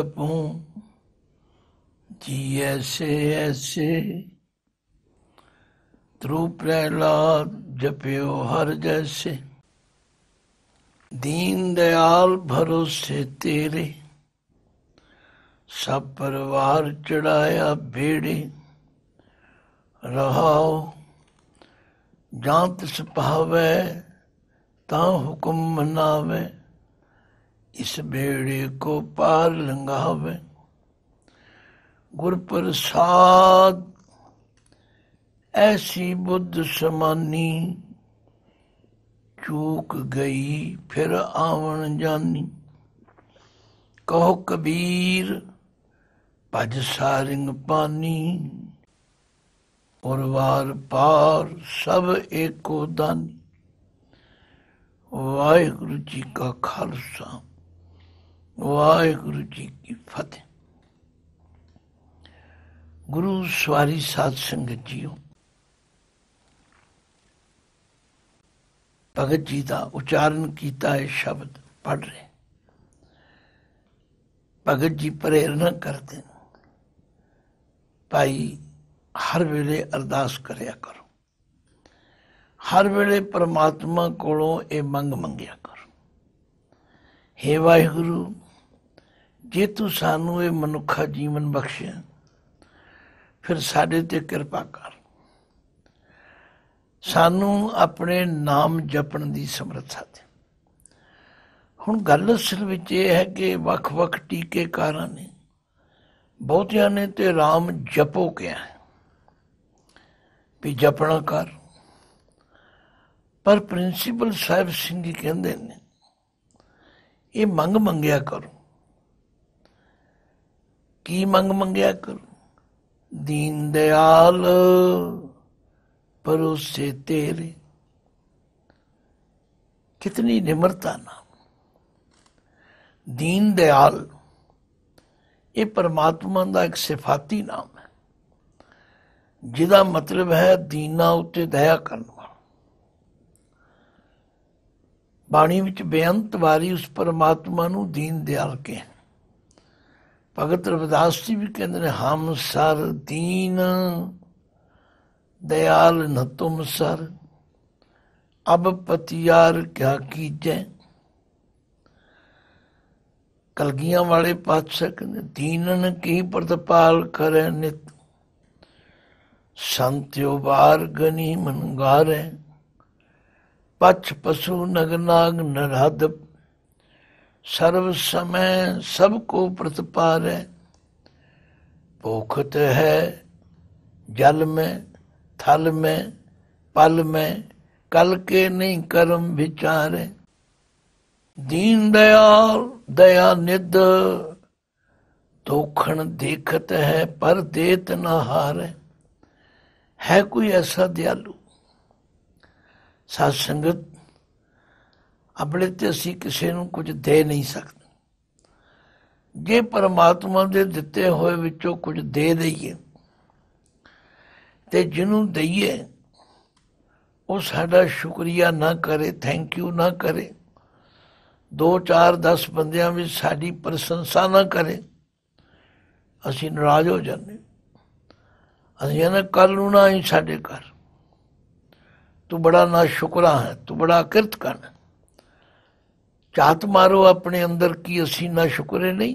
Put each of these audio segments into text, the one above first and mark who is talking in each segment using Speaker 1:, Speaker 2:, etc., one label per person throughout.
Speaker 1: जपूं ਜੀ ਐਸੇ ਐਸੇ ਧਰੂ ਪ੍ਰਹਿਲਾਦ ਜਪਿਓ ਹਰ ਜੈਸੇ ਦੀਨ ਦਿਆਲ ਭਰੋਸੇ ਤੇਰੇ ਸਭ ਪਰਵਾਰ ਚੜਾਇਆ ਬੇੜੇ ਰਹਾਉ ਜਾਂ ਤਿਸ ਭਾਵੇ ਤਾਂ ਹੁਕਮ ਮਨਾਵੇ ਇਸ ਬੇੜੇ ਕੋ ਪਾਰ ਲੰਘਾਵੇ ਗੁਰ ਪ੍ਰਸਾਦ ਐਸੀ ਬੁੱਧ ਸਮਾਨੀ ਚੂਕ ਗਈ ਫਿਰ ਆਉਣ ਜਾਨੀ ਕਹੋ ਕਬੀਰ ਭਜ ਸਾਰਿੰਗ ਪਾਨੀ ਪਰਵਾਰ ਪਾਰ ਸਭ ਏਕੋ ਦਾਨੀ ਵਾਹਿਗੁਰੂ ਜੀ ਕਾ ਖਾਲਸਾ ਵਾਹਿਗੁਰੂ ਜੀ ਕੀ ਫਤਿਹ ਗੁਰੂ ਸਵਾਰੀ ਸਾਧ ਸੰਗਤ ਜੀਓ ਭਗਤ ਜੀ ਦਾ ਉਚਾਰਨ ਕੀਤਾ ਹੈ ਸ਼ਬਦ ਪੜ ਰਹੇ ਭਗਤ ਜੀ ਪ੍ਰੇਰਣਾ ਕਰਦੇ ਨੇ ਭਾਈ ਹਰ ਵੇਲੇ ਅਰਦਾਸ ਕਰਿਆ ਕਰੋ ਹਰ ਵੇਲੇ ਪ੍ਰਮਾਤਮਾ ਕੋਲੋਂ ਇਹ ਮੰਗ ਮੰਗਿਆ ਕਰੋ ਹੇ ਵਾਹਿਗੁਰੂ ਜੇ ਤੂੰ ਸਾਨੂੰ ਇਹ ਮਨੁੱਖਾ ਜੀਵਨ ਬਖਸ਼ਿਆ ਫਿਰ ਸਾਡੇ ਤੇ ਕਿਰਪਾ ਕਰ ਸਾਨੂੰ ਆਪਣੇ ਨਾਮ ਜਪਣ ਦੀ ਸਮਰੱਥਾ ਦੇ ਹੁਣ ਗੱਲ ਅਸਲ ਵਿੱਚ ਇਹ ਹੈ ਕਿ ਵੱਖ-ਵੱਖ ਟੀਕੇਕਾਰਾਂ ਨੇ ਬਹੁਤਿਆਂ ਨੇ ਤੇ RAM ਜਪੋ ਕਿਹਾ ਵੀ ਜਪਣਾ ਕਰ ਪਰ ਪ੍ਰਿੰਸੀਪਲ ਸਾਹਿਬ ਸਿੰਘ ਜੀ ਕਹਿੰਦੇ ਨੇ ਇਹ ਮੰਗ ਮੰਗਿਆ ਕਰੋ ਕੀ ਮੰਗ ਮੰਗਿਆ ਕਰ ਦੀਨ ਦਿਆਲ ਪਰੋਸੇ ਤੇਰੇ ਕਿਤਨੀ ਨਿਮਰਤਾ ਨਾ ਦੀਨ ਦਿਆਲ ਇਹ ਪਰਮਾਤਮਾ ਦਾ ਇੱਕ ਸਿਫਾਤੀ ਨਾਮ ਹੈ ਜਿਹਦਾ ਮਤਲਬ ਹੈ ਦੀਨਾ ਉੱਤੇ ਦਇਆ ਕਰਨਾ ਬਾਣੀ ਵਿੱਚ ਬੇਅੰਤ ਵਾਰੀ ਉਸ ਪਰਮਾਤਮਾ ਨੂੰ ਦੀਨ ਦਿਆਲ ਕਹਿੰਦੇ भगत रविदास जी भी कहते हम सर दीन दयाल न तुम सर अब पतियार क्या कीजे कलगिया वाले पातशाह कहते दीनन की प्रतपाल करे नित संत्यो बार गनी मनगार पछ पशु नगनाग नरहद ਸਰਬ ਸਮੇ ਸਭ ਕੋ ਪ੍ਰਤਪਾਰੈ ਭੋਖਤ ਹੈ ਜਲ ਮੈਂ ਥਲ ਮੈਂ ਪਲ ਮੈਂ ਕਲ ਕੇ ਨਹੀਂ ਕਰਮ ਵਿਚਾਰੈ ਦੀਨ ਦਇਆਲ ਦਇਆ ਨਿਦ ਦੋਖਣ ਦੇਖਤ ਹੈ ਪਰ ਦੇਤ ਨ ਹਾਰੈ ਹੈ ਕੋਈ ਐਸਾ ਦਿਆਲੂ ਸਾਧ ਸੰਗਤ ਆਪਣੇ ਤੇ ਅਸੀਂ ਕਿਸੇ ਨੂੰ ਕੁਝ ਦੇ ਨਹੀਂ ਸਕਦੇ ਜੇ ਪਰਮਾਤਮਾ ਦੇ ਦਿੱਤੇ ਹੋਏ ਵਿੱਚੋਂ ਕੁਝ ਦੇ ਦਈਏ ਤੇ ਜਿਹਨੂੰ ਦਈਏ ਉਹ ਸਾਡਾ ਸ਼ੁਕਰੀਆ ਨਾ ਕਰੇ ਥੈਂਕ ਯੂ ਨਾ ਕਰੇ 2 4 10 ਬੰਦਿਆਂ ਵਿੱਚ ਸਾਡੀ ਪ੍ਰਸ਼ੰਸਾ ਨਾ ਕਰੇ ਅਸੀਂ ਨਾਰਾਜ਼ ਹੋ ਜਾਂਦੇ ਅਸੀਂ ਇਹਨਾਂ ਕੱਲ ਨੂੰ ਨਾ ਹੀ ਸਾਡੇ ਘਰ ਤੂੰ ਬੜਾ ਨਾ ਸ਼ੁਕਰਾ ਹੈ ਤੂੰ ਬੜਾ ਕਿਰਤ ਕਰਨਾ ਝਾਤ ਮਾਰੋ ਆਪਣੇ ਅੰਦਰ ਕੀ ਅਸੀਂ ਨਾ ਸ਼ੁਕਰੇ ਨਹੀਂ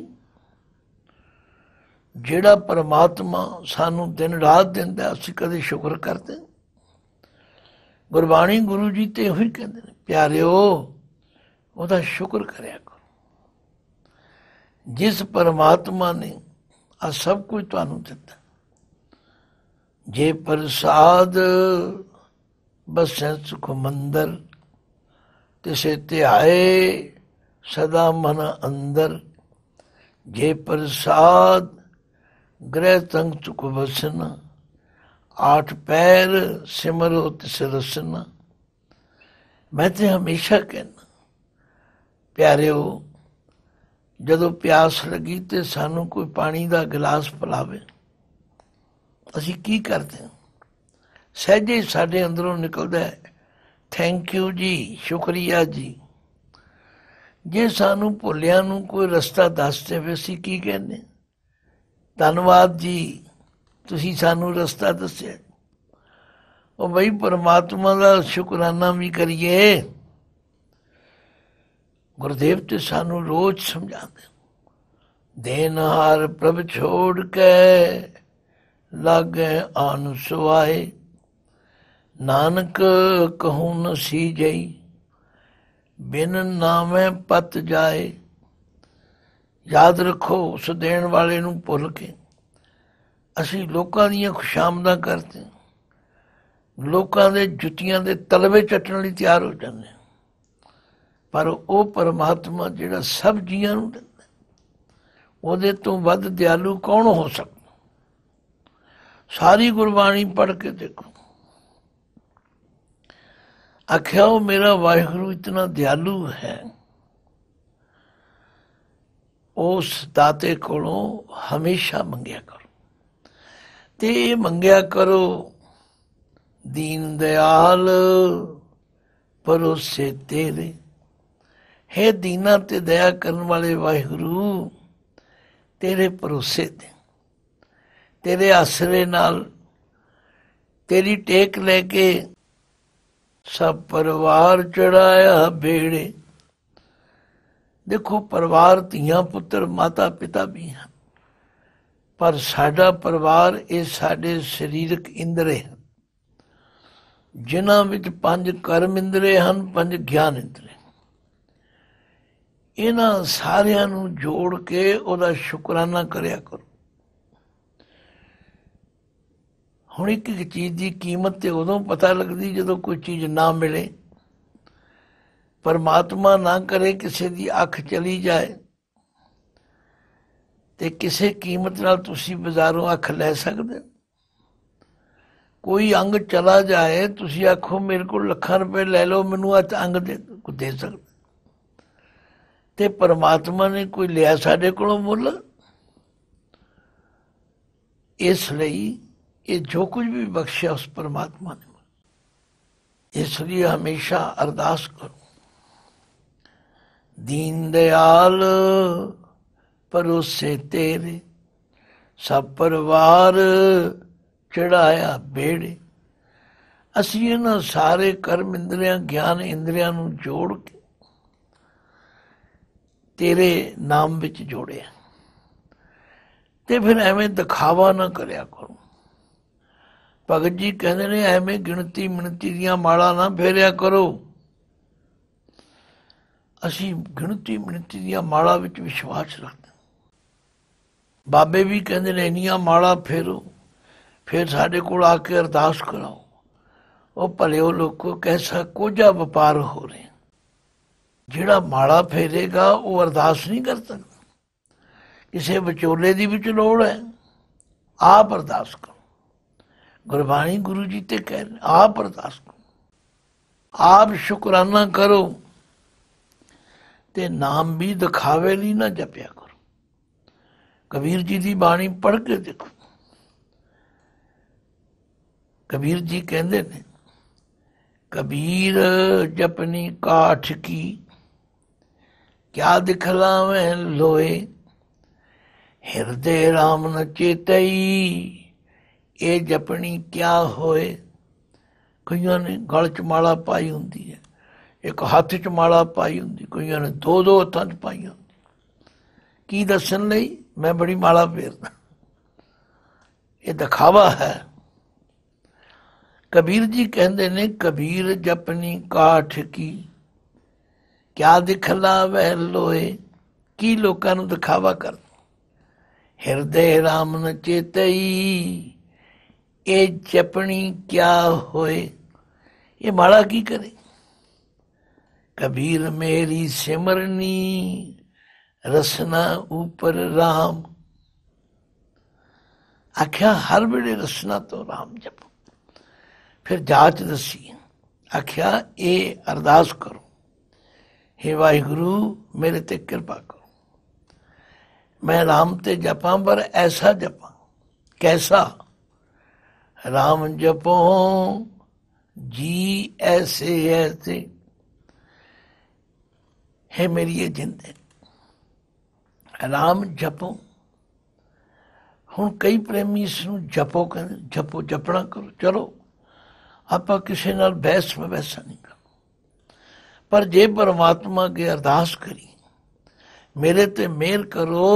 Speaker 1: ਜਿਹੜਾ ਪਰਮਾਤਮਾ ਸਾਨੂੰ ਦਿਨ ਰਾਤ ਦਿੰਦਾ ਅਸੀਂ ਕਦੇ ਸ਼ੁਕਰ ਕਰਦੇ ਗੁਰਬਾਣੀ ਗੁਰੂ ਜੀ ਤੇ ਉਹੀ ਕਹਿੰਦੇ ਨੇ ਪਿਆਰਿਓ ਉਹਦਾ ਸ਼ੁਕਰ ਕਰਿਆ ਕਰੋ ਜਿਸ ਪਰਮਾਤਮਾ ਨੇ ਆ ਸਭ ਕੁਝ ਤੁਹਾਨੂੰ ਦਿੱਤਾ ਜੇ ਪ੍ਰਸਾਦ ਬਸੈ ਸੁਖ ਮੰਦਰ ਤਿਸੇ ਤੇ ਆਏ ਸਦਾ ਮਨ ਅੰਦਰ ਜੇ ਪ੍ਰਸਾਦ ਗ੍ਰਹਿ ਤੰਗ ਚੁਕ ਬਸਨ ਆਠ ਪੈਰ ਸਿਮਰੋ ਤਿਸ ਰਸਨ ਮੈਂ ਤੇ ਹਮੇਸ਼ਾ ਕਹਿੰਦਾ ਪਿਆਰਿਓ ਜਦੋਂ ਪਿਆਸ ਲੱਗੀ ਤੇ ਸਾਨੂੰ ਕੋਈ ਪਾਣੀ ਦਾ ਗਲਾਸ ਪਿਲਾਵੇ ਅਸੀਂ ਕੀ ਕਰਦੇ ਹਾਂ ਸਹਿਜੇ ਸਾਡੇ ਅੰਦਰੋਂ ਨਿਕਲਦਾ ਹੈ ਥੈਂਕ ਯੂ ਜੀ ਸ਼ੁਕਰੀਆ ਜੀ ਜੇ ਸਾਨੂੰ ਭੁੱਲਿਆਂ ਨੂੰ ਕੋਈ ਰਸਤਾ ਦੱਸ ਦੇਵੇ ਸੀ ਕੀ ਕਹਿੰਦੇ ਧੰਨਵਾਦ ਜੀ ਤੁਸੀਂ ਸਾਨੂੰ ਰਸਤਾ ਦੱਸਿਆ ਉਹ ਬਈ ਪਰਮਾਤਮਾ ਦਾ ਸ਼ੁਕਰਾਨਾ ਵੀ ਕਰੀਏ ਗੁਰਦੇਵ ਤੇ ਸਾਨੂੰ ਰੋਜ਼ ਸਮਝਾਉਂਦੇ ਦੇਨ ਪ੍ਰਭ ਛੋੜ ਕੇ ਲਾਗੇ ਅਨੁਸਵਾਏ ਨਾਨਕ ਕਹੂੰ ਨਸੀ ਜਈ ਬਿਨ ਨਾਮੇ ਪਤ ਜਾਏ ਯਾਦ ਰੱਖੋ ਉਸ ਦੇਣ ਵਾਲੇ ਨੂੰ ਭੁੱਲ ਕੇ ਅਸੀਂ ਲੋਕਾਂ ਦੀਆਂ ਖੁਸ਼ਾਮਦਾਂ ਕਰਦੇ ਲੋਕਾਂ ਦੇ ਜੁੱਤੀਆਂ ਦੇ ਤਲਵੇ ਚੱਟਣ ਲਈ ਤਿਆਰ ਹੋ ਜਾਂਦੇ ਪਰ ਉਹ ਪਰਮਾਤਮਾ ਜਿਹੜਾ ਸਭ ਜੀਆਂ ਨੂੰ ਦਿੰਦਾ ਉਹਦੇ ਤੋਂ ਵੱਧ ਦਿਆਲੂ ਕੌਣ ਹੋ ਸਕਦਾ ਸਾਰੀ ਗੁਰਬਾਣੀ ਪੜ੍ਹ ਕੇ ਦੇਖੋ ਆਖਿਆ ਉਹ ਮੇਰਾ ਵਾਹਿਗੁਰੂ ਇਤਨਾ ਦਿਆਲੂ ਹੈ ਉਸ ਦਾਤੇ ਕੋਲੋਂ ਹਮੇਸ਼ਾ ਮੰਗਿਆ ਕਰੋ ਤੇ ਇਹ ਮੰਗਿਆ ਕਰੋ ਦੀਨ ਦਿਆਲ ਪਰੋਸੇ ਤੇਰੇ ਹੈ ਦੀਨਾ ਤੇ ਦਇਆ ਕਰਨ ਵਾਲੇ ਵਾਹਿਗੁਰੂ ਤੇਰੇ ਪਰੋਸੇ ਤੇ ਤੇਰੇ ਆਸਰੇ ਨਾਲ ਤੇਰੀ ਟੇਕ ਲੈ ਕੇ ਸਭ ਪਰਿਵਾਰ ਚੜਾਇਆ ਬੇੜੇ ਦੇਖੋ ਪਰਿਵਾਰ ਧੀਆਂ ਪੁੱਤਰ ਮਾਤਾ ਪਿਤਾ ਵੀ ਹਨ ਪਰ ਸਾਡਾ ਪਰਿਵਾਰ ਇਹ ਸਾਡੇ ਸਰੀਰਕ ਇੰਦਰੇ ਹਨ ਜਿਨ੍ਹਾਂ ਵਿੱਚ ਪੰਜ ਕਰਮ ਇੰਦਰੇ ਹਨ ਪੰਜ ਗਿਆਨ ਇੰਦਰੇ ਇਹਨਾਂ ਸਾਰਿਆਂ ਨੂੰ ਜੋੜ ਕੇ ਉਹਦਾ ਸ਼ੁਕਰਾਨਾ ਕਰਿਆ ਕਰੋ ਹੁਣ ਇੱਕ ਇੱਕ ਚੀਜ਼ ਦੀ ਕੀਮਤ ਤੇ ਉਦੋਂ ਪਤਾ ਲੱਗਦੀ ਜਦੋਂ ਕੋਈ ਚੀਜ਼ ਨਾ ਮਿਲੇ ਪਰਮਾਤਮਾ ਨਾ ਕਰੇ ਕਿਸੇ ਦੀ ਅੱਖ ਚਲੀ ਜਾਏ ਤੇ ਕਿਸੇ ਕੀਮਤ ਨਾਲ ਤੁਸੀਂ ਬਾਜ਼ਾਰੋਂ ਅੱਖ ਲੈ ਸਕਦੇ ਕੋਈ ਅੰਗ ਚਲਾ ਜਾਏ ਤੁਸੀਂ ਆਖੋ ਮੇਰੇ ਕੋਲ ਲੱਖਾਂ ਰੁਪਏ ਲੈ ਲਓ ਮੈਨੂੰ ਆ ਅੰਗ ਦੇ ਕੋ ਦੇ ਸਕਦੇ ਤੇ ਪਰਮਾਤਮਾ ਨੇ ਕੋਈ ਲਿਆ ਸਾਡੇ ਕੋਲੋਂ ਮੁੱਲ ਇਸ ਲਈ ਇਹ ਜੋ ਕੁਝ ਵੀ ਬਖਸ਼ਿਆ ਉਸ ਪਰਮਾਤਮਾ ਨੇ ने इसलिए ਹਮੇਸ਼ਾ ਅਰਦਾਸ ਕਰੋ ਦੀਨ ਦਿਆਲ ਪਰੋਸੇ ਤੇਰੇ ਸਭ ਪਰਵਾਰ ਚੜਾਇਆ ਬੇੜੇ ਅਸੀਂ ਇਹਨਾਂ ਸਾਰੇ ਕਰਮ ਇੰਦਰੀਆਂ ਗਿਆਨ ਇੰਦਰੀਆਂ ਨੂੰ ਜੋੜ ਕੇ ਤੇਰੇ ਨਾਮ ਵਿੱਚ ਜੋੜਿਆ ਤੇ ਫਿਰ ਐਵੇਂ ਦਿਖਾਵਾ ਨਾ ਕਰਿਆ ਕਰੋ ਭਗਤ ਜੀ ਕਹਿੰਦੇ ਨੇ ਐਵੇਂ ਗਿਣਤੀ ਮਿਣਤੀ ਦੀਆਂ ਮਾਲਾ ਨਾ ਫੇਰਿਆ ਕਰੋ ਅਸੀਂ ਗਿਣਤੀ ਮਿਣਤੀ ਦੀਆਂ ਮਾਲਾ ਵਿੱਚ ਵਿਸ਼ਵਾਸ ਰੱਖਦੇ ਬਾਬੇ ਵੀ ਕਹਿੰਦੇ ਨੇ ਇਨੀਆਂ ਮਾਲਾ ਫੇਰੋ ਫਿਰ ਸਾਡੇ ਕੋਲ ਆ ਕੇ ਅਰਦਾਸ ਕਰਾਓ ਉਹ ਭਲੇ ਲੋਕ ਲੋਕੋ ਕੈਸਾ ਕੋਝਾ ਵਪਾਰ ਹੋ ਰਿਹਾ ਜਿਹੜਾ ਮਾਲਾ ਫੇਰੇਗਾ ਉਹ ਅਰਦਾਸ ਨਹੀਂ ਕਰ ਸਕਦਾ ਕਿਸੇ ਵਿਚੋਲੇ ਦੀ ਵਿੱਚ ਲੋੜ ਹੈ ਆਪ ਅਰਦਾਸ ਕਰੋ ਗੁਰਬਾਣੀ ਗੁਰੂ ਜੀ ਤੇ ਕਹਿ ਆਪ ਪ੍ਰਕਾਸ਼ ਕਰੋ ਆਪ ਸ਼ੁਕਰਾਨਾ ਕਰੋ ਤੇ ਨਾਮ ਵੀ ਦਿਖਾਵੇ ਨਹੀਂ ਨਾ ਜਪਿਆ ਕਰੋ ਕਬੀਰ ਜੀ ਦੀ ਬਾਣੀ ਪੜ੍ਹ ਕੇ ਦੇਖੋ ਕਬੀਰ ਜੀ ਕਹਿੰਦੇ ਨੇ ਕਬੀਰ ਜਪਨੀ ਕਾਠ ਕੀ ਕਿਆ ਦਿਖਲਾਵੇਂ ਲੋਏ ਹਿਰਦੇ RAM ਨ ਚੇਤਈ ਇਹ ਜਪਣੀ ਕਿਆ ਹੋਏ ਕਈਆਂ ਨੇ ਗਲ ਚ ਮਾਲਾ ਪਾਈ ਹੁੰਦੀ ਹੈ ਇੱਕ ਹੱਥ ਚ ਮਾਲਾ ਪਾਈ ਹੁੰਦੀ ਕਈਆਂ ਨੇ ਦੋ ਦੋ ਹੱਥਾਂ ਚ ਪਾਈ ਹੁੰਦੀ ਕੀ ਦੱਸਣ ਲਈ ਮੈਂ ਬੜੀ ਮਾਲਾ ਫੇਰਦਾ ਇਹ ਦਿਖਾਵਾ ਹੈ ਕਬੀਰ ਜੀ ਕਹਿੰਦੇ ਨੇ ਕਬੀਰ ਜਪਨੀ ਕਾਠ ਕੀ ਕਿਆ ਦਿਖਲਾ ਵਹਿ ਲੋਏ ਕੀ ਲੋਕਾਂ ਨੂੰ ਦਿਖਾਵਾ ਕਰ ਹਿਰਦੇ ਰਾਮ ਨ ਚੇਤਈ ਇਹ ਜਪਣੀ ਕਿਆ ਹੋਏ ਇਹ ਮਾਲਾ ਕੀ ਕਰੇ ਕਬੀਰ ਮੇਰੀ ਸਿਮਰਨੀ ਰਸਨਾ ਉਪਰ RAM ਆਖਿਆ ਹਰ ਵੇਲੇ ਰਸਨਾ ਤੋਂ RAM ਜਪ ਫਿਰ ਜਾਚ ਦਸੀ ਆਖਿਆ ਇਹ ਅਰਦਾਸ ਕਰੋ हे ਵਾਹਿਗੁਰੂ ਮੇਰੇ ਤੇ ਕਿਰਪਾ ਕਰੋ ਮੈਂ RAM ਤੇ ਜਪਾਂ ਪਰ ਐਸਾ ਜਪਾਂ ਕੈਸਾ RAM ਜਪੋ ਜੀ ਐਸੇ ਐਸੇ ਹੈ ਮੇਰੀ ਇਹ ਜਿੰਦ RAM ਜਪੋ ਹੁਣ ਕਈ ਪ੍ਰੇਮੀ ਇਸ ਨੂੰ ਜਪੋ ਕਹਿੰਦੇ ਜਪੋ ਜਪਣਾ ਕਰੋ ਚਲੋ ਆਪਾਂ ਕਿਸੇ ਨਾਲ ਬਹਿਸ ਮਬਹਿਸਾ ਨਹੀਂ ਕਰੋ ਪਰ ਜੇ ਪਰਮਾਤਮਾ ਅਗੇ ਅਰਦਾਸ ਕਰੀ ਮੇਰੇ ਤੇ ਮਿਹਰ ਕਰੋ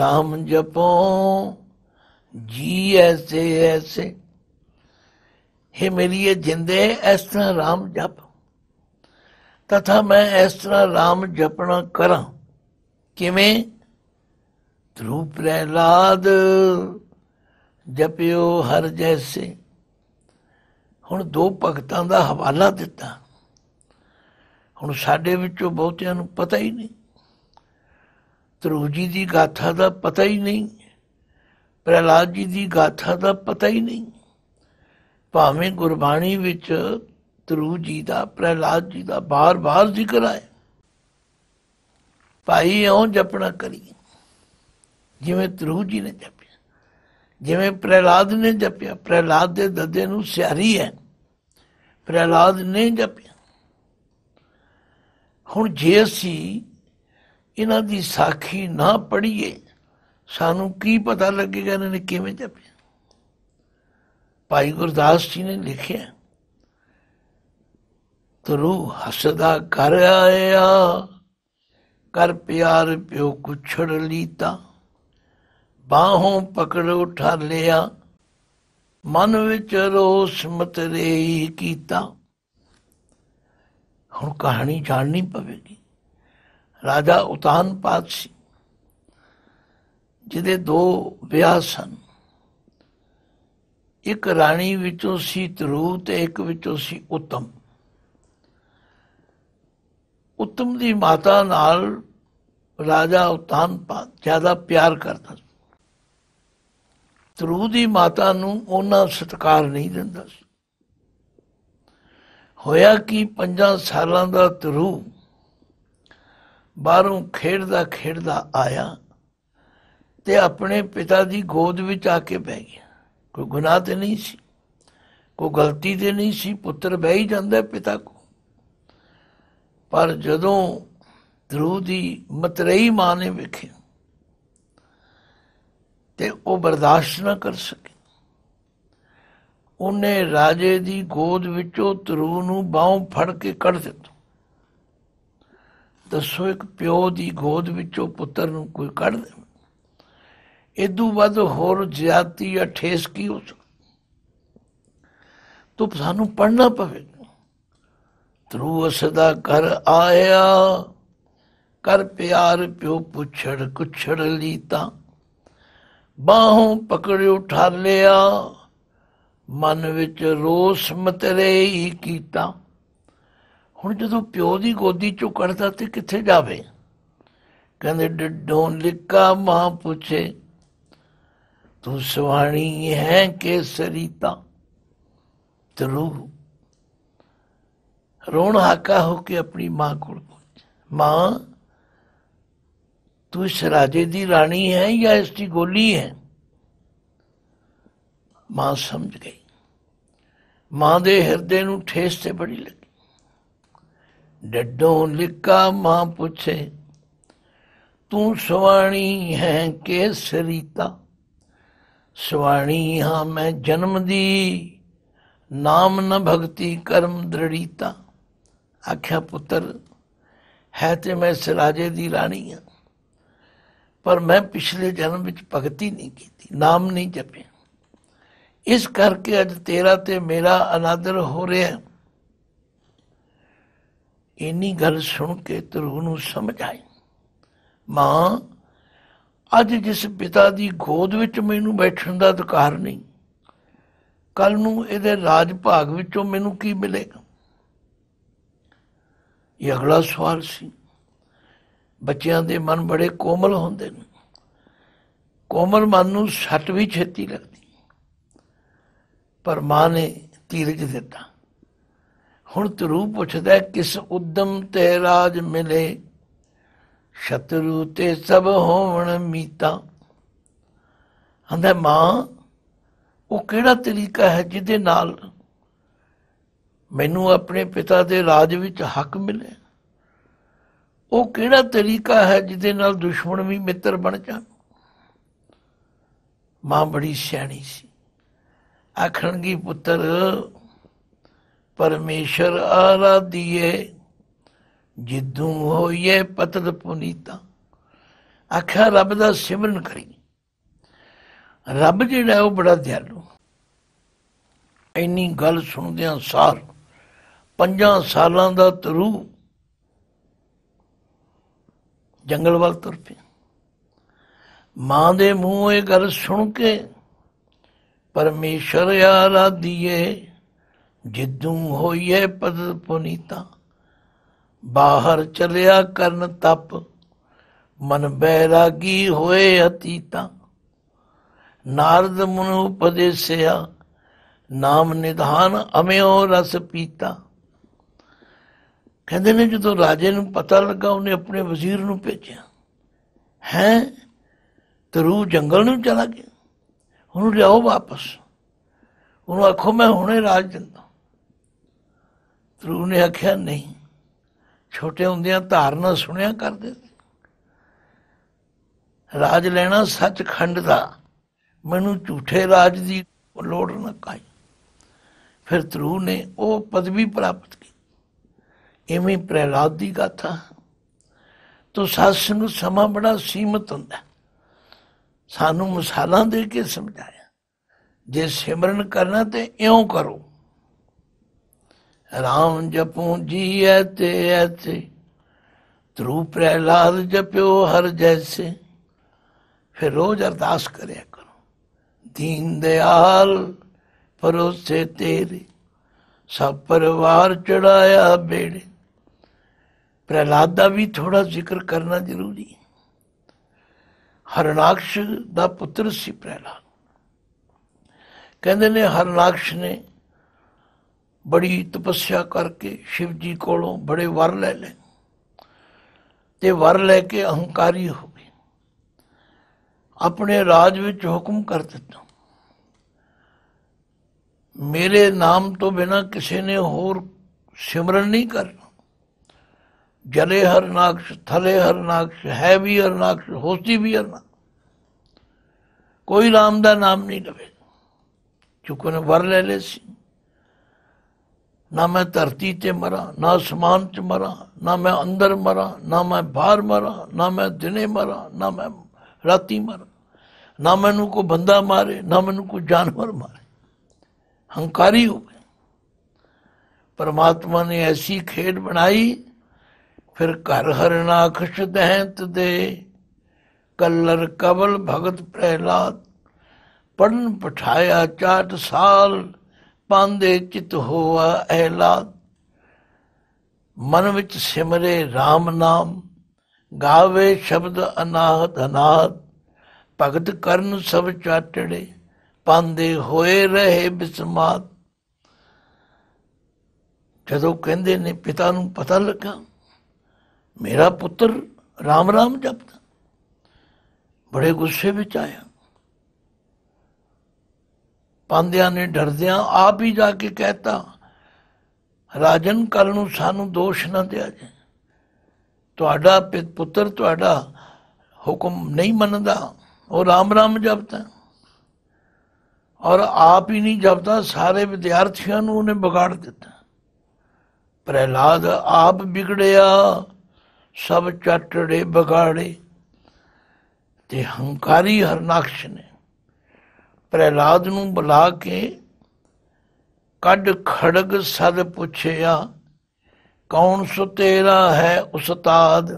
Speaker 1: RAM ਜਪੋ ਜੀ ਐਸੇ ਐਸੇ ਹੇ ਮੇਰੀਏ ਜਿੰਦੇ ਇਸ ਤਰ੍ਹਾਂ RAM ਜਪ ਤਥਾ ਮੈਂ ਇਸ ਤਰ੍ਹਾਂ RAM ਜਪਣਾ ਕਰਾਂ ਕਿਵੇਂ ਧਰੂਪ ਪ੍ਰਹਿਲਾਦ ਜਪਿਓ ਹਰ ਜੈਸੇ ਹੁਣ ਦੋ ਭਗਤਾਂ ਦਾ ਹਵਾਲਾ ਦਿੱਤਾ ਹੁਣ ਸਾਡੇ ਵਿੱਚੋਂ ਬਹੁਤਿਆਂ ਨੂੰ ਪਤਾ ਹੀ ਨਹੀਂ ਧਰੂ ਜੀ ਦੀ ਗਾਥਾ ਦਾ ਪਤਾ ਹੀ ਨਹੀਂ ਪ੍ਰਹਲਾਦ ਜੀ ਦੀ ਗਾਥਾ ਦਾ ਪਤਾ ਹੀ ਨਹੀਂ ਭਾਵੇਂ ਗੁਰਬਾਣੀ ਵਿੱਚ ਤਰੂ ਜੀ ਦਾ ਪ੍ਰਹਲਾਦ ਜੀ ਦਾ ਬਾਰ-ਬਾਰ ਜ਼ਿਕਰ ਆਏ ਭਾਈ ਇਉਂ ਜਪਣਾ ਕਰੀ ਜਿਵੇਂ ਤਰੂ ਜੀ ਨੇ ਜਪਿਆ ਜਿਵੇਂ ਪ੍ਰਹਲਾਦ ਨੇ ਜਪਿਆ ਪ੍ਰਹਲਾਦ ਦੇ ਦਦੇ ਨੂੰ ਸਿਆਰੀ ਹੈ ਪ੍ਰਹਲਾਦ ਨੇ ਜਪਿਆ ਹੁਣ ਜੇ ਅਸੀਂ ਇਹਨਾਂ ਦੀ ਸਾਖੀ ਨਾ ਪੜੀਏ ਸਾਨੂੰ ਕੀ ਪਤਾ ਲੱਗੇਗਾ ਇਹਨਾਂ ਨੇ ਕਿਵੇਂ ਜਪਿਆ ਭਾਈ ਗੁਰਦਾਸ ਜੀ ਨੇ ਲਿਖਿਆ ਤਰੂ ਹਸਦਾ ਕਰ ਆਇਆ ਕਰ ਪਿਆਰ ਪਿਓ ਕੁਛੜ ਲੀਤਾ ਬਾਹੋਂ ਪਕੜ ਉਠਾ ਲਿਆ ਮਨ ਵਿੱਚ ਰੋਸ ਮਤਰੇਈ ਕੀਤਾ ਹੁਣ ਕਹਾਣੀ ਜਾਣਨੀ ਪਵੇਗੀ ਰਾਜਾ ਉਤਾਨ ਪਾਤਸ਼ੀ ਜਿਹਦੇ ਦੋ ਵਿਆਹ ਸਨ ਇੱਕ ਰਾਣੀ ਵਿੱਚੋਂ ਸੀ ਤਰੂ ਤੇ ਇੱਕ ਵਿੱਚੋਂ ਸੀ ਉਤਮ ਉਤਮ ਦੀ ਮਾਤਾ ਨਾਲ ਰਾਜਾ ਉਤਾਨ ਜਿਆਦਾ ਪਿਆਰ ਕਰਦਾ ਸੀ ਤਰੂ ਦੀ ਮਾਤਾ ਨੂੰ ਉਹਨਾਂ ਸਤਕਾਰ ਨਹੀਂ ਦਿੰਦਾ ਸੀ ਹੋਇਆ ਕਿ 5 ਸਾਲਾਂ ਦਾ ਤਰੂ ਬਾਹਰੋਂ ਖੇਡਦਾ ਖੇਡਦਾ ਆਇਆ ਤੇ ਆਪਣੇ ਪਿਤਾ ਦੀ ਗੋਦ ਵਿੱਚ ਆ ਕੇ ਬਹਿ ਗਿਆ ਕੋਈ ਗੁਨਾਹ ਤੇ ਨਹੀਂ ਸੀ ਕੋਈ ਗਲਤੀ ਤੇ ਨਹੀਂ ਸੀ ਪੁੱਤਰ ਬਹਿ ਹੀ ਜਾਂਦਾ ਪਿਤਾ ਕੋ ਪਰ ਜਦੋਂ ਧਰੂ ਦੀ ਮਤਰਈ ਮਾਂ ਨੇ ਵੇਖਿਆ ਤੇ ਉਹ ਬਰਦਾਸ਼ਤ ਨਾ ਕਰ ਸਕੀ ਉਹਨੇ ਰਾਜੇ ਦੀ ਗੋਦ ਵਿੱਚੋਂ ਧਰੂ ਨੂੰ ਬਾਹੋਂ ਫੜ ਕੇ ਕੱਢ ਦਿੱਤਾ ਦੱਸੋ ਇੱਕ ਪਿਓ ਦੀ ਗੋਦ ਵਿੱਚੋਂ ਪੁੱਤਰ ਨੂੰ ਕੋਈ ਕੱਢ ਦੇ ਇਦੋਂ ਵੱਧ ਹੋਰ ਜਿਆਤੀ ਜਾਂ ਠੇਸ ਕੀ ਹੋ ਸਕਦੀ ਤੋ ਸਾਨੂੰ ਪੜਨਾ ਪਵੇ ਤਰੂ ਸਦਾ ਕਰ ਆਇਆ ਕਰ ਪਿਆਰ ਪਿਓ ਪੁੱਛੜ ਕੁਛੜ ਲੀਤਾ ਬਾਹੋਂ ਉਠਾ ਲਿਆ ਮਨ ਵਿੱਚ ਰੋਸ ਮਤਰੇ ਹੀ ਕੀਤਾ ਹੁਣ ਜਦੋਂ ਪਿਓ ਦੀ ਗੋਦੀ ਚੋਂ ਕੱਢਦਾ ਤੇ ਕਿੱਥੇ ਜਾਵੇ ਕਹਿੰਦੇ ਡੋਨ ਲਿਕਾ ਮਾਂ ਪੁੱਛੇ ਤੂੰ ਸੁਹਾਣੀ ਹੈ ਕਿ ਸਰੀਤਾ ਤਰੂ ਰੋਣ ਹਾਕਾ ਹੋ ਕੇ ਆਪਣੀ ਮਾਂ ਕੋਲ ਪਹੁੰਚ ਮਾਂ ਤੂੰ ਇਸ ਰਾਜੇ ਦੀ ਰਾਣੀ ਹੈ ਜਾਂ ਇਸ ਦੀ ਗੋਲੀ ਹੈ ਮਾਂ ਸਮਝ ਗਈ ਮਾਂ ਦੇ ਹਿਰਦੇ ਨੂੰ ਠੇਸ ਤੇ ਬੜੀ ਲੱਗੀ ਡੱਡੋਂ ਲਿਕਾ ਮਾਂ ਪੁੱਛੇ ਤੂੰ ਸਵਾਣੀ ਹੈ ਕਿ ਸਰੀਤਾ ਸਵਾਣੀ ਹਾਂ ਮੈਂ ਜਨਮ ਦੀ ਨਾਮ ਨ ਭਗਤੀ ਕਰਮ ਦ੍ਰਿੜੀਤਾ ਆਖਿਆ ਪੁੱਤਰ ਹੈ ਤੇ ਮੈਂ ਸਿਰਾਜੇ ਦੀ ਰਾਣੀ ਹਾਂ ਪਰ ਮੈਂ ਪਿਛਲੇ ਜਨਮ ਵਿੱਚ ਭਗਤੀ ਨਹੀਂ ਕੀਤੀ ਨਾਮ ਨਹੀਂ ਜਪਿਆ ਇਸ ਕਰਕੇ ਅੱਜ ਤੇਰਾ ਤੇ ਮੇਰਾ ਅਨਾਦਰ ਹੋ ਰਿਹਾ ਇੰਨੀ ਗੱਲ ਸੁਣ ਕੇ ਤਰੂ ਨੂੰ ਸਮਝ ਆਈ ਮਾਂ ਅੱਜ ਜਿਸ ਪਿਤਾ ਦੀ ਗੋਦ ਵਿੱਚ ਮੈਨੂੰ ਬੈਠਣ ਦਾ ਅਧਿਕਾਰ ਨਹੀਂ ਕੱਲ ਨੂੰ ਇਹਦੇ ਰਾਜ ਭਾਗ ਵਿੱਚੋਂ ਮੈਨੂੰ ਕੀ ਮਿਲੇਗਾ ਇਹ ਅਗਲਾ ਸਵਾਲ ਸੀ ਬੱਚਿਆਂ ਦੇ ਮਨ ਬੜੇ ਕੋਮਲ ਹੁੰਦੇ ਨੇ ਕੋਮਲ ਮਨ ਨੂੰ ਛੱਟ ਵੀ ਛੇਤੀ ਲੱਗਦੀ ਪਰ ਮਾਂ ਨੇ ਤੀਰਜ ਦਿੱਤਾ ਹੁਣ ਤਰੂ ਪੁੱਛਦਾ ਕਿਸ ਉਦਮ ਤੇ ਰਾਜ ਮਿਲੇ ਸ਼ਤਰੂ ਤੇ ਸਭ ਹੋਵਣ ਮੀਤਾ ਹੰਦੇ ਮਾਂ ਉਹ ਕਿਹੜਾ ਤਰੀਕਾ ਹੈ ਜਿਹਦੇ ਨਾਲ ਮੈਨੂੰ ਆਪਣੇ ਪਿਤਾ ਦੇ ਰਾਜ ਵਿੱਚ ਹੱਕ ਮਿਲੇ ਉਹ ਕਿਹੜਾ ਤਰੀਕਾ ਹੈ ਜਿਹਦੇ ਨਾਲ ਦੁਸ਼ਮਣ ਵੀ ਮਿੱਤਰ ਬਣ ਜਾਣ ਮਾਂ ਬੜੀ ਸਿਆਣੀ ਸੀ ਆਖਣਗੀ ਪੁੱਤਰ ਪਰਮੇਸ਼ਰ ਆਰਾਧੀਏ ਜਿੱਦੋਂ ਹੋਈਏ ਪਤਤ ਪੁਨੀਤਾ ਆਖਿਆ ਰੱਬ ਦਾ ਸਿਮਰਨ ਕਰੀ ਰੱਬ ਜਿਹੜਾ ਉਹ ਬੜਾ ਧਿਆਲੂ ਇੰਨੀ ਗੱਲ ਸੁਣਦਿਆਂ ਸਾਰ ਪੰਜਾਂ ਸਾਲਾਂ ਦਾ ਤਰੂ ਜੰਗਲ ਵੱਲ ਤੁਰ ਪਿਆ ਮਾਂ ਦੇ ਮੂੰਹੋਂ ਇਹ ਗੱਲ ਸੁਣ ਕੇ ਪਰਮੇਸ਼ਰ ਆਰਾਧੀਏ ਜਿੱਦੋਂ ਹੋਈਏ ਪਤਤ ਪੁਨੀਤਾ ਬਾਹਰ ਚੱਲਿਆ ਕਰਨ ਤਪ ਮਨ ਬੈਰਾਗੀ ਹੋਏ ਅਤੀਤਾ ਨਾਰਦ ਮਨੁ ਉਪਦੇਸਿਆ ਨਾਮ ਨਿਧਾਨ ਅਮਿਓ ਰਸ ਪੀਤਾ ਕਹਿੰਦੇ ਨੇ ਜਦੋਂ ਰਾਜੇ ਨੂੰ ਪਤਾ ਲੱਗਾ ਉਹਨੇ ਆਪਣੇ ਵਜ਼ੀਰ ਨੂੰ ਭੇਜਿਆ ਹੈ ਤਰੂ ਜੰਗਲ ਨੂੰ ਚਲਾ ਗਿਆ ਉਹਨੂੰ ਲਿਆਓ ਵਾਪਸ ਉਹਨੂੰ ਆਖੋ ਮੈਂ ਹੁਣੇ ਰਾਜ ਦਿੰਦਾ ਤਰੂ ਨੇ ਆਖਿਆ ਨਹੀਂ ਛੋਟੇ ਹੁੰਦਿਆਂ ਧਾਰਨਾ ਸੁਣਿਆ ਕਰਦੇ ਸੀ ਰਾਜ ਲੈਣਾ ਸੱਚਖੰਡ ਦਾ ਮੈਨੂੰ ਝੂਠੇ ਰਾਜ ਦੀ ਲੋੜ ਨਾ ਕਾਈ ਫਿਰ ਤਰੂ ਨੇ ਉਹ ਪਦਵੀ ਪ੍ਰਾਪਤ ਕੀਤੀ ਐਵੇਂ ਪ੍ਰਹਿਲਾਦ ਦੀ ਗਾਥਾ ਤੋਂ ਨੂੰ ਸਮਾਂ ਬੜਾ ਸੀਮਤ ਹੁੰਦਾ ਸਾਨੂੰ ਮਸਾਲਾ ਦੇ ਕੇ ਸਮਝਾਇਆ ਜੇ ਸਿਮਰਨ ਕਰਨਾ ਤੇ ਇਉਂ ਕਰੋ ਰਾਮ ਜਪੂ ਜੀ ਐਤੇ ਐਤੇ ਤ੍ਰੂ ਪ੍ਰਹਿਲਾਦ ਜਪਿਓ ਹਰ ਜੈਸੇ ਫਿਰ ਰੋਜ਼ ਅਰਦਾਸ ਕਰਿਆ ਕਰੋ ਦੀਨ ਦਿਆਲ ਪਰੋਸੇ ਤੇਰੇ ਸਭ ਪਰਿਵਾਰ ਚੜਾਇਆ ਬੇੜੇ ਪ੍ਰਹਿਲਾਦ ਦਾ ਵੀ ਥੋੜਾ ਜ਼ਿਕਰ ਕਰਨਾ ਜ਼ਰੂਰੀ ਹੈ ਹਰਨਾਕਸ਼ ਦਾ ਪੁੱਤਰ ਸੀ ਪ੍ਰਹਿਲਾਦ ਕਹਿੰਦੇ ਨੇ ਹਰਨਾਕਸ਼ ਨੇ ਬੜੀ ਤਪੱਸਿਆ ਕਰਕੇ ਸ਼ਿਵ ਜੀ ਕੋਲੋਂ ਬੜੇ ਵਰ ਲੈ ਲੈ ਤੇ ਵਰ ਲੈ ਕੇ ਅਹੰਕਾਰੀ ਹੋ ਗਏ ਆਪਣੇ ਰਾਜ ਵਿੱਚ ਹੁਕਮ ਕਰ ਦਿੱਤਾ ਮੇਰੇ ਨਾਮ ਤੋਂ ਬਿਨਾ ਕਿਸੇ ਨੇ ਹੋਰ ਸਿਮਰਨ ਨਹੀਂ ਕਰਨਾ ਜਲੇ ਹਰ ਨਾਕਸ਼ ਥਲੇ ਹਰ ਨਾਕਸ਼ ਹੈ ਵੀ ਹਰ ਨਾਕਸ਼ ਹੋਸੀ ਵੀ ਹਰ ਨਾ ਕੋਈ ਰਾਮ ਦਾ ਨਾਮ ਨਹੀਂ ਲਵੇ ਚੁੱਕੋ ਨੇ ਵਰ ਲੈ ਲੈ ਸੀ ਨਾ ਮੈਂ ਧਰਤੀ ਤੇ ਮਰਾਂ ਨਾ ਅਸਮਾਨ 'ਚ ਮਰਾਂ ਨਾ ਮੈਂ ਅੰਦਰ ਮਰਾਂ ਨਾ ਮੈਂ ਬਾਹਰ ਮਰਾਂ ਨਾ ਮੈਂ ਦਿਨੇ ਮਰਾਂ ਨਾ ਮੈਂ ਰਾਤੀ ਮਰਾਂ ਨਾ ਮੈਨੂੰ ਕੋ ਬੰਦਾ ਮਾਰੇ ਨਾ ਮੈਨੂੰ ਕੋ ਜਾਨਵਰ ਮਾਰੇ ਹੰਕਾਰੀ ਹੋ ਗਏ ਪਰਮਾਤਮਾ ਨੇ ਐਸੀ ਖੇਡ ਬਣਾਈ ਫਿਰ ਘਰ ਹਰਨਾ ਖੁਸ਼ ਦਹਿੰਤ ਦੇ ਕਲਰ ਕਬਲ ਭਗਤ ਪ੍ਰਹਿਲਾਦ ਪੜਨ ਪਠਾਇਆ ਚਾਟ ਸਾਲ ਪਾਂਦੇ ਚਿਤ ਹੋਆ ਐਲਾ ਮਨ ਵਿੱਚ ਸਿਮਰੇ RAM ਨਾਮ ਗਾਵੇ ਸ਼ਬਦ ਅਨਾਹਤ ਅਨਾਹਤ ਭਗਤ ਕਰਨ ਸਭ ਚਾਟੜੇ ਪਾਂਦੇ ਹੋਏ ਰਹੇ ਬਿਸਮਾਤ ਜਦੋਂ ਕਹਿੰਦੇ ਨੇ ਪਿਤਾ ਨੂੰ ਪਤਾ ਲੱਗਾ ਮੇਰਾ ਪੁੱਤਰ RAM RAM ਜਪਦਾ ਬੜੇ ਗੁੱਸੇ ਵਿੱਚ ਆਇਆ ਪਾਂਦਿਆਂ ਨੇ ਡਰਦਿਆਂ ਆਪ ਹੀ ਜਾ ਕੇ ਕਹਿਤਾ ਰਾਜਨ ਕਰਨ ਨੂੰ ਸਾਨੂੰ ਦੋਸ਼ ਨਾ ਦਿਆ ਜੇ ਤੁਹਾਡਾ ਪੁੱਤਰ ਤੁਹਾਡਾ ਹੁਕਮ ਨਹੀਂ ਮੰਨਦਾ ਉਹ ਰਾਮ ਰਾਮ ਜਪਦਾ ਔਰ ਆਪ ਹੀ ਨਹੀਂ ਜਪਦਾ ਸਾਰੇ ਵਿਦਿਆਰਥੀਆਂ ਨੂੰ ਉਹਨੇ ਵਿਗਾੜ ਦਿੱਤਾ ਪ੍ਰਹਿਲਾਦ ਆਪ ਵਿਗੜਿਆ ਸਭ ਚਟੜੇ ਵਿਗਾੜੇ ਤੇ ਹੰਕਾਰੀ ਹਰਨਾਕਸ਼ ਨੇ ਪ੍ਰਹਿਲਾਦ ਨੂੰ ਬੁਲਾ ਕੇ ਕੱਢ ਖੜਗ ਸਦ ਪੁੱਛਿਆ ਕੌਣ ਸੋ ਤੇਰਾ ਹੈ ਉਸਤਾਦ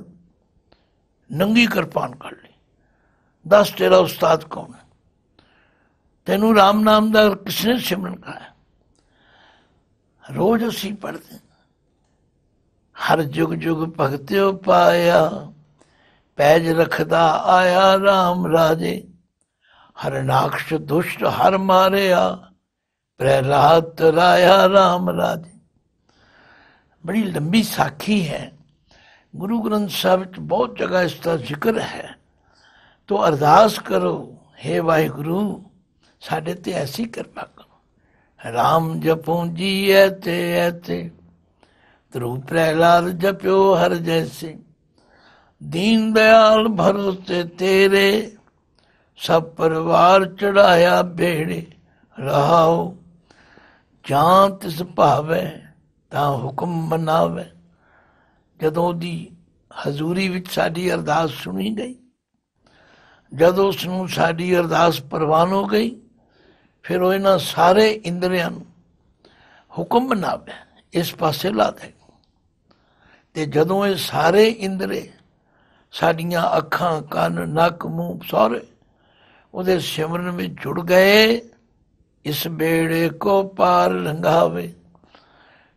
Speaker 1: ਨੰਗੀ ਕਿਰਪਾਨ ਕਰ ਲਈ ਦੱਸ ਤੇਰਾ ਉਸਤਾਦ ਕੌਣ ਹੈ ਤੈਨੂੰ RAM ਨਾਮ ਦਾ ਕਿਸਨੇ ਸਿਮਰਨ ਕਰਾਇਆ ਰੋਜ਼ ਅਸੀਂ ਪੜ੍ਹਦੇ ਹਰ ਜੁਗ ਜੁਗ ਭਗਤਿਓ ਪਾਇਆ ਪੈਜ ਰਖਦਾ ਆਇਆ RAM ਰਾਜੇ ਹਰਨਾਕਸ਼ ਦੁਸ਼ਟ ਹਰ ਮਾਰਿਆ ਪ੍ਰਹਿਲਾਦ ਰਾਇਆ ਰਾਮ ਰਾਜ ਬੜੀ ਲੰਬੀ ਸਾਖੀ ਹੈ ਗੁਰੂ ਗ੍ਰੰਥ ਸਾਹਿਬ ਵਿੱਚ ਬਹੁਤ ਜਗ੍ਹਾ ਇਸ ਦਾ ਜ਼ਿਕਰ ਹੈ ਤੋ ਅਰਦਾਸ ਕਰੋ हे ਵਾਹਿਗੁਰੂ ਸਾਡੇ ਤੇ ਐਸੀ ਕਿਰਪਾ ਕਰੋ ਰਾਮ ਜਪੋ ਜੀ ਐਤੇ ਐਤੇ ਤਰੂ ਪ੍ਰਹਿਲਾਦ ਜਪਿਓ ਹਰ ਜੈਸੇ ਦੀਨ ਦਿਆਲ ਭਰੋਸੇ ਤੇਰੇ ਸਭ ਪਰਿਵਾਰ ਚੜਾਇਆ ਬੇੜੇ ਰਹਾਉ ਜਾਂ ਤਿਸ ਭਾਵੇ ਤਾਂ ਹੁਕਮ ਬਣਾਵੇ ਜਦੋਂ ਦੀ ਹਜ਼ੂਰੀ ਵਿੱਚ ਸਾਡੀ ਅਰਦਾਸ ਸੁਣੀ ਗਈ ਜਦੋਂ ਉਸ ਨੂੰ ਸਾਡੀ ਅਰਦਾਸ ਪ੍ਰਵਾਨ ਹੋ ਗਈ ਫਿਰ ਉਹ ਇਹਨਾਂ ਸਾਰੇ ਇੰਦਰੀਆਂ ਨੂੰ ਹੁਕਮ ਬਣਾਵੇ ਇਸ ਪਾਸੇ ਲਾ ਦੇ ਤੇ ਜਦੋਂ ਇਹ ਸਾਰੇ ਇੰਦਰੇ ਸਾਡੀਆਂ ਅੱਖਾਂ ਕੰਨ ਨੱਕ ਮੂੰਹ ਸਾਰੇ ਉਹਦੇ ਸਿਮਰਨ ਵਿੱਚ ਜੁੜ ਗਏ ਇਸ ਬੇੜੇ ਕੋ ਪਾਰ ਲੰਘਾਵੇ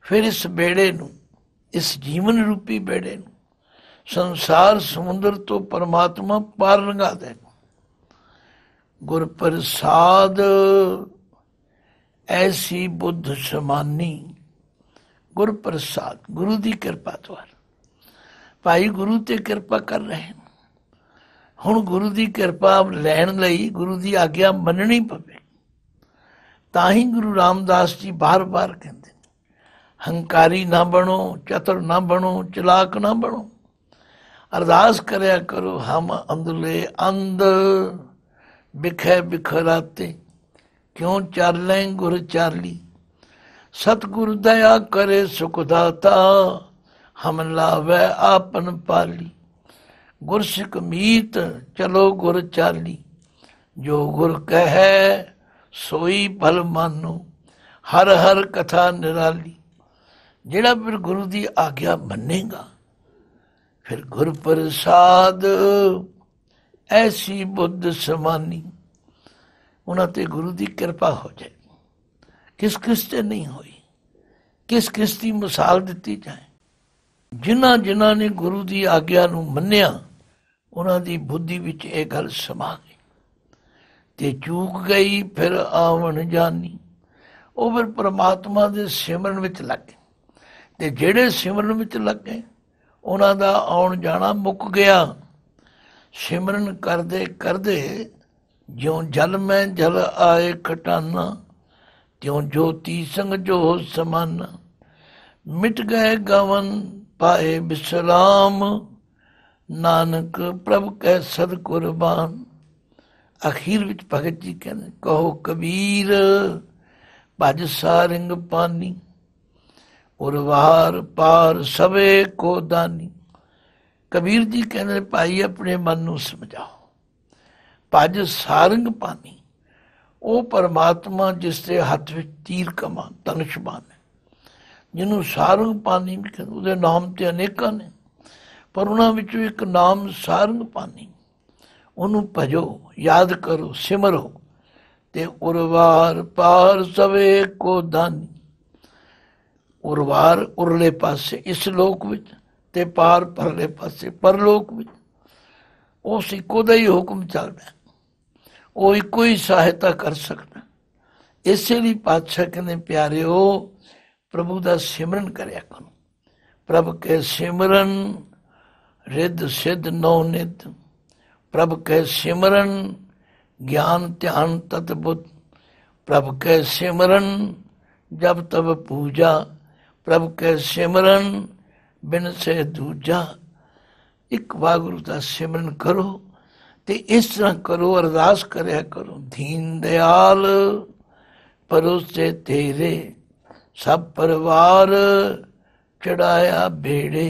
Speaker 1: ਫਿਰ ਇਸ ਬੇੜੇ ਨੂੰ ਇਸ ਜੀਵਨ ਰੂਪੀ ਬੇੜੇ ਨੂੰ ਸੰਸਾਰ ਸਮੁੰਦਰ ਤੋਂ ਪਰਮਾਤਮਾ ਪਾਰ ਲੰਘਾ ਦੇ ਗੁਰ ਪ੍ਰਸਾਦ ਐਸੀ ਬੁੱਧ ਸਮਾਨੀ ਗੁਰ ਪ੍ਰਸਾਦ ਗੁਰੂ ਦੀ ਕਿਰਪਾ ਤੋਂ ਭਾਈ ਗੁਰੂ ਤੇ ਕਿਰਪਾ ਕਰ ਰਹੇ ਹਨ ਹੁਣ ਗੁਰੂ ਦੀ ਕਿਰਪਾ ਲੈਣ ਲਈ ਗੁਰੂ ਦੀ ਆਗਿਆ ਮੰਨਣੀ ਪਵੇ ਤਾਂ ਹੀ ਗੁਰੂ ਰਾਮਦਾਸ ਜੀ ਬਾਰ-ਬਾਰ ਕਹਿੰਦੇ ਹੰਕਾਰੀ ਨਾ ਬਣੋ ਚਤੁਰ ਨਾ ਬਣੋ ਚਲਾਕ ਨਾ ਬਣੋ ਅਰਦਾਸ ਕਰਿਆ ਕਰੋ ਹਮ ਅੰਦਲੇ ਅੰਦ ਬਿਖੇ ਬਿਖਰਾਤੇ ਕਿਉਂ ਲੈ ਗੁਰ ਚਾਲੀ ਸਤਗੁਰ ਦਇਆ ਕਰੇ ਸੁਖ ਦਾਤਾ ਹਮ ਲਾਵੇ ਆਪਨ ਪਾਲੀ ਗੁਰਸਿੱਖ ਮੀਤ ਚਲੋ ਗੁਰ ਚਾਲੀ ਜੋ ਗੁਰ ਕਹੈ ਸੋਈ ਭਲ ਮਾਨੂ ਹਰ ਹਰ ਕਥਾ ਨਿਰਾਲੀ ਜਿਹੜਾ ਫਿਰ ਗੁਰੂ ਦੀ ਆਗਿਆ ਮੰਨੇਗਾ ਫਿਰ ਗੁਰ ਪ੍ਰਸਾਦ ਐਸੀ ਬੁੱਧ ਸਮਾਨੀ ਉਹਨਾਂ ਤੇ ਗੁਰੂ ਦੀ ਕਿਰਪਾ ਹੋ ਜਾਏ ਕਿਸ ਕਿਸ ਤੇ ਨਹੀਂ ਹੋਈ ਕਿਸ ਕਿਸ ਦੀ ਮਿਸਾਲ ਦਿੱਤੀ ਜਾਏ ਜਿਨ੍ਹਾਂ ਜਿਨ੍ਹਾਂ ਨੇ ਗੁਰੂ ਦੀ ਆਗਿਆ ਨੂੰ ਮੰਨਿਆ ਉਹਨਾਂ ਦੀ ਬੁੱਧੀ ਵਿੱਚ ਇਹ ਗੱਲ ਸਮਾ ਗਈ ਤੇ ਚੂਕ ਗਈ ਫਿਰ ਆਵਣ ਜਾਣੀ ਉਹ ਫਿਰ ਪ੍ਰਮਾਤਮਾ ਦੇ ਸਿਮਰਨ ਵਿੱਚ ਲੱਗ ਗਏ ਤੇ ਜਿਹੜੇ ਸਿਮਰਨ ਵਿੱਚ ਲੱਗ ਗਏ ਉਹਨਾਂ ਦਾ ਆਉਣ ਜਾਣਾ ਮੁੱਕ ਗਿਆ ਸਿਮਰਨ ਕਰਦੇ ਕਰਦੇ ਜਿਉ ਜਲ ਮੈਂ ਜਲ ਆਏ ਖਟਾਨਾ ਤਿਉ ਜੋਤੀ ਸੰਗ ਜੋ ਸਮਾਨ ਮਿਟ ਗਏ ਗਵਨ ਪਾਏ ਬਿਸਲਾਮ ਨਾਨਕ ਪ੍ਰਭ ਕੈ ਸਦ ਕੁਰਬਾਨ ਅਖੀਰ ਵਿੱਚ ਭਗਤ ਜੀ ਕਹਿੰਦੇ ਕਹੋ ਕਬੀਰ ਭਜ ਸਾਰਿੰਗ ਪਾਨੀ ਉਰਵਾਰ ਪਾਰ ਸਵੇ ਕੋ ਦਾਨੀ ਕਬੀਰ ਜੀ ਕਹਿੰਦੇ ਭਾਈ ਆਪਣੇ ਮਨ ਨੂੰ ਸਮਝਾਓ ਭਜ ਸਾਰਿੰਗ ਪਾਨੀ ਉਹ ਪਰਮਾਤਮਾ ਜਿਸ ਦੇ ਹੱਥ ਵਿੱਚ ਤੀਰ ਕਮਾਨ ਤਨਸ਼ਬਾਨ ਹੈ ਜਿਹਨੂੰ ਸਾਰਿੰਗ ਪਾਨੀ ਵੀ ਕਹਿੰਦੇ ਉਹਦੇ ਨਾਮ ਤੇ ਅਨੇਕਾਂ ਨੇ ਪਰ ਉਹਨਾਂ ਵਿੱਚੋਂ ਇੱਕ ਨਾਮ ਸਾਰੰਗ ਪਾਨੀ ਉਹਨੂੰ ਭਜੋ ਯਾਦ ਕਰੋ ਸਿਮਰੋ ਤੇ ਉਰਵਾਰ ਪਾਰ ਸਵੇ ਕੋ ਦਾਨੀ ਉਰਵਾਰ ਉਰਲੇ ਪਾਸੇ ਇਸ ਲੋਕ ਵਿੱਚ ਤੇ ਪਾਰ ਪਰਲੇ ਪਾਸੇ ਪਰਲੋਕ ਵਿੱਚ ਉਹ ਸਿੱਕੋ ਦਾ ਹੀ ਹੁਕਮ ਚੱਲਦਾ ਉਹ ਇੱਕੋ ਹੀ ਸਹਾਇਤਾ ਕਰ ਸਕਦਾ ਇਸੇ ਲਈ ਪਾਤਸ਼ਾਹ ਕਹਿੰਦੇ ਪਿਆਰਿਓ ਪ੍ਰਭੂ ਦਾ ਸਿਮਰਨ ਕਰਿਆ ਕਰੋ ਪ੍ਰਭ ਕੇ ਸਿਮਰਨ ਰਿੱਧ ਸਿੱਧ ਨੋ ਨਿਤ ਪ੍ਰਭ ਕੈ ਸਿਮਰਨ ਗਿਆਨ ਧਿਆਨ ਤਤ ਬੁੱਧ ਪ੍ਰਭ ਕੈ ਸਿਮਰਨ ਜਬ ਤਬ ਪੂਜਾ ਪ੍ਰਭ ਕੈ ਸਿਮਰਨ ਬਿਨ ਸੇ ਦੂਜਾ ਇੱਕ ਵਾਗੁਰੂ ਦਾ ਸਿਮਰਨ ਕਰੋ ਤੇ ਇਸ ਤਰ੍ਹਾਂ ਕਰੋ ਅਰਦਾਸ ਕਰਿਆ ਕਰੋ ਧੀਨ ਦਿਆਲ ਪਰੋਸੇ ਤੇਰੇ ਸਭ ਪਰਿਵਾਰ ਚੜਾਇਆ ਭੇੜੇ